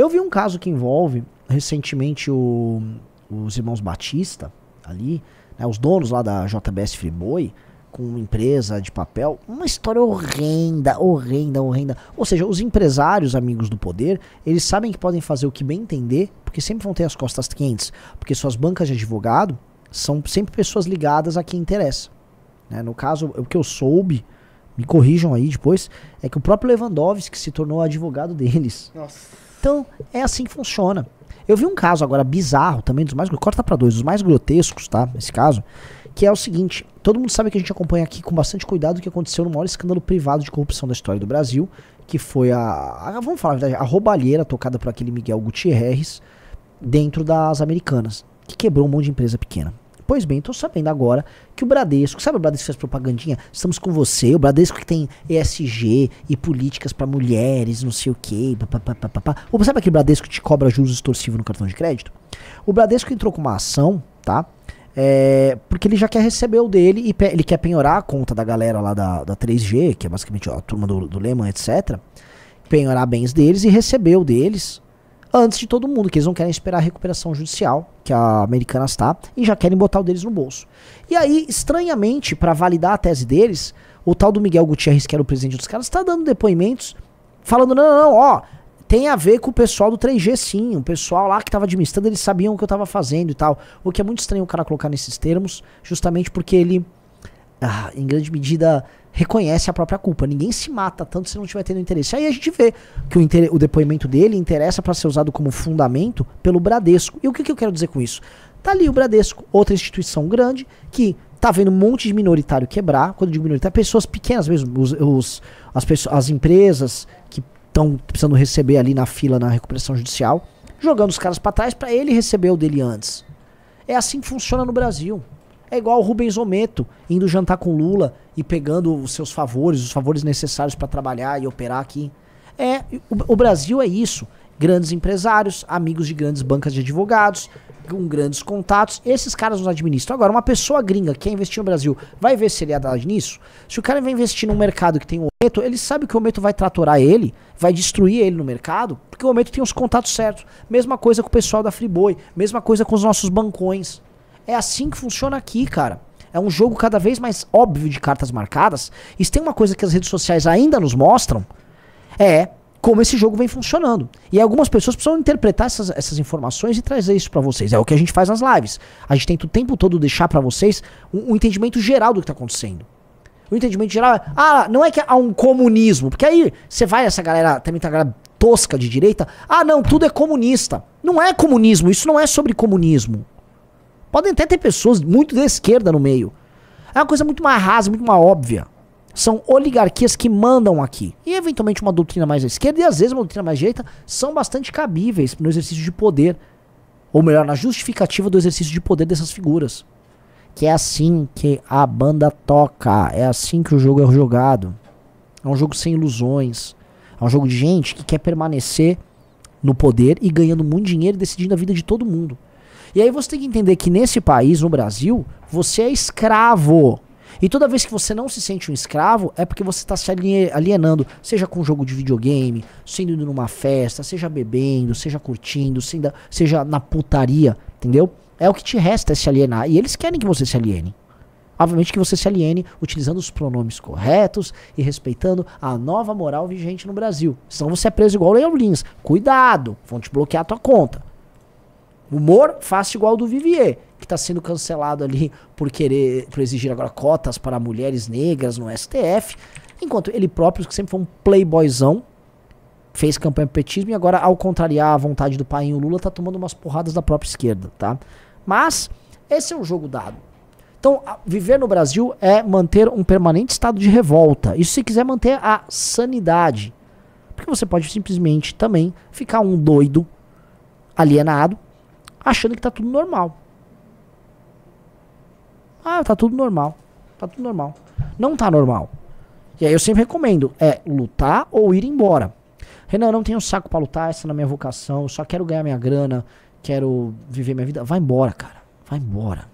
Eu vi um caso que envolve recentemente o, os irmãos Batista ali, né, os donos lá da JBS Freeboy, com uma empresa de papel, uma história horrenda, horrenda, horrenda. Ou seja, os empresários amigos do poder, eles sabem que podem fazer o que bem entender, porque sempre vão ter as costas quentes, porque suas bancas de advogado são sempre pessoas ligadas a quem interessa. Né? No caso, o que eu soube, me corrijam aí depois, é que o próprio Lewandowski se tornou advogado deles. Nossa. Então, é assim que funciona. Eu vi um caso agora bizarro também, dos mais. Corta para dois, dos mais grotescos, tá? Nesse caso, que é o seguinte: todo mundo sabe que a gente acompanha aqui com bastante cuidado o que aconteceu no maior escândalo privado de corrupção da história do Brasil, que foi a. a vamos falar a verdade, a roubalheira tocada por aquele Miguel Gutierrez dentro das Americanas, que quebrou um monte de empresa pequena. Pois bem, estou sabendo agora que o Bradesco, sabe o Bradesco fez propagandinha? Estamos com você, o Bradesco que tem ESG e políticas para mulheres, não sei o quê, papapá. Ou sabe aquele Bradesco que te cobra juros extorsivos no cartão de crédito? O Bradesco entrou com uma ação, tá? É, porque ele já quer receber o dele e ele quer penhorar a conta da galera lá da, da 3G, que é basicamente ó, a turma do, do Lehman, etc. Penhorar bens deles e receber o deles antes de todo mundo, que eles não querem esperar a recuperação judicial, que a americana está, e já querem botar o deles no bolso. E aí, estranhamente, para validar a tese deles, o tal do Miguel Gutierrez, que era o presidente dos caras, está dando depoimentos falando: não, não, não, ó, tem a ver com o pessoal do 3G, sim. O pessoal lá que estava administrando, eles sabiam o que eu estava fazendo e tal. O que é muito estranho o cara colocar nesses termos, justamente porque ele ah, em grande medida, reconhece a própria culpa. Ninguém se mata tanto se não estiver tendo interesse. Aí a gente vê que o, o depoimento dele interessa para ser usado como fundamento pelo Bradesco. E o que, que eu quero dizer com isso? Tá ali o Bradesco, outra instituição grande, que tá vendo um monte de minoritário quebrar. Quando eu digo minoritário, pessoas pequenas mesmo, os, os as, pessoas, as empresas que estão precisando receber ali na fila na recuperação judicial, jogando os caras para trás para ele receber o dele antes. É assim que funciona no Brasil. É igual o Rubens Ometo indo jantar com Lula e pegando os seus favores, os favores necessários para trabalhar e operar aqui. É, o, o Brasil é isso. Grandes empresários, amigos de grandes bancas de advogados, com grandes contatos, esses caras nos administram. Agora, uma pessoa gringa que quer investir no Brasil vai ver seriedade é nisso? Se o cara vai investir num mercado que tem o Ometo, ele sabe que o Ometo vai tratorar ele, vai destruir ele no mercado, porque o Ometo tem os contatos certos. Mesma coisa com o pessoal da Friboi, mesma coisa com os nossos bancões. É assim que funciona aqui, cara. É um jogo cada vez mais óbvio de cartas marcadas. E se tem uma coisa que as redes sociais ainda nos mostram, é como esse jogo vem funcionando. E algumas pessoas precisam interpretar essas, essas informações e trazer isso para vocês. É o que a gente faz nas lives. A gente tenta o tempo todo deixar para vocês um, um, entendimento geral do que tá acontecendo. O entendimento geral é, ah, não é que há um comunismo, porque aí você vai essa galera, também tá galera tosca de direita, ah, não, tudo é comunista. Não é comunismo, isso não é sobre comunismo. Podem até ter pessoas muito da esquerda no meio. É uma coisa muito mais rasa, muito mais óbvia. São oligarquias que mandam aqui. E eventualmente uma doutrina mais à esquerda e às vezes uma doutrina mais à direita são bastante cabíveis no exercício de poder. Ou melhor, na justificativa do exercício de poder dessas figuras. Que é assim que a banda toca. É assim que o jogo é jogado. É um jogo sem ilusões. É um jogo de gente que quer permanecer no poder e ganhando muito dinheiro e decidindo a vida de todo mundo. E aí você tem que entender que nesse país, no Brasil, você é escravo. E toda vez que você não se sente um escravo, é porque você está se alienando, seja com um jogo de videogame, sendo indo numa festa, seja bebendo, seja curtindo, seja na putaria, entendeu? É o que te resta é se alienar. E eles querem que você se aliene. Obviamente que você se aliene utilizando os pronomes corretos e respeitando a nova moral vigente no Brasil. Senão você é preso igual o Lins. Cuidado, vão te bloquear a tua conta. Humor, faça igual do Vivier, que está sendo cancelado ali por querer, por exigir agora cotas para mulheres negras no STF. Enquanto ele próprio, que sempre foi um playboyzão, fez campanha pro petismo e agora, ao contrariar a vontade do pai, o Lula tá tomando umas porradas da própria esquerda, tá? Mas, esse é o jogo dado. Então, viver no Brasil é manter um permanente estado de revolta. Isso se quiser manter a sanidade. Porque você pode simplesmente também ficar um doido alienado, achando que tá tudo normal. Ah, tá tudo normal. Tá tudo normal. Não tá normal. E aí eu sempre recomendo, é lutar ou ir embora. Renan, eu não tenho saco para lutar, essa não é minha vocação, eu só quero ganhar minha grana, quero viver minha vida. Vai embora, cara. Vai embora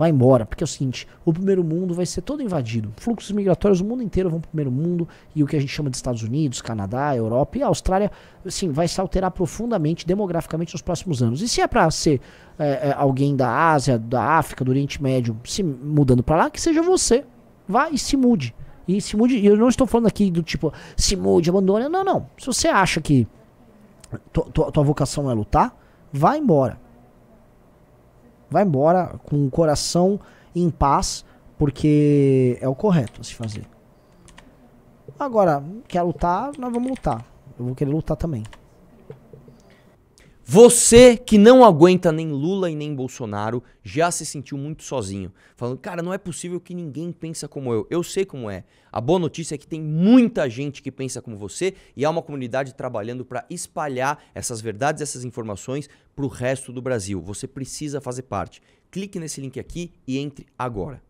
vai embora. Porque é o seguinte: o primeiro mundo vai ser todo invadido. Fluxos migratórios do mundo inteiro vão para o primeiro mundo e o que a gente chama de Estados Unidos, Canadá, Europa e Austrália, assim, vai se alterar profundamente demograficamente nos próximos anos. E se é para ser é, é, alguém da Ásia, da África, do Oriente Médio se mudando para lá, que seja você. Vá e se mude. E se mude. Eu não estou falando aqui do tipo, se mude, abandone. Não, não. Se você acha que tua, tua, tua vocação é lutar, vá embora. Vai embora com o coração em paz, porque é o correto a se fazer. Agora, quer lutar, nós vamos lutar. Eu vou querer lutar também. Você que não aguenta nem Lula e nem Bolsonaro já se sentiu muito sozinho, falando, cara, não é possível que ninguém pensa como eu. Eu sei como é. A boa notícia é que tem muita gente que pensa como você e há uma comunidade trabalhando para espalhar essas verdades, essas informações para o resto do Brasil. Você precisa fazer parte. Clique nesse link aqui e entre agora.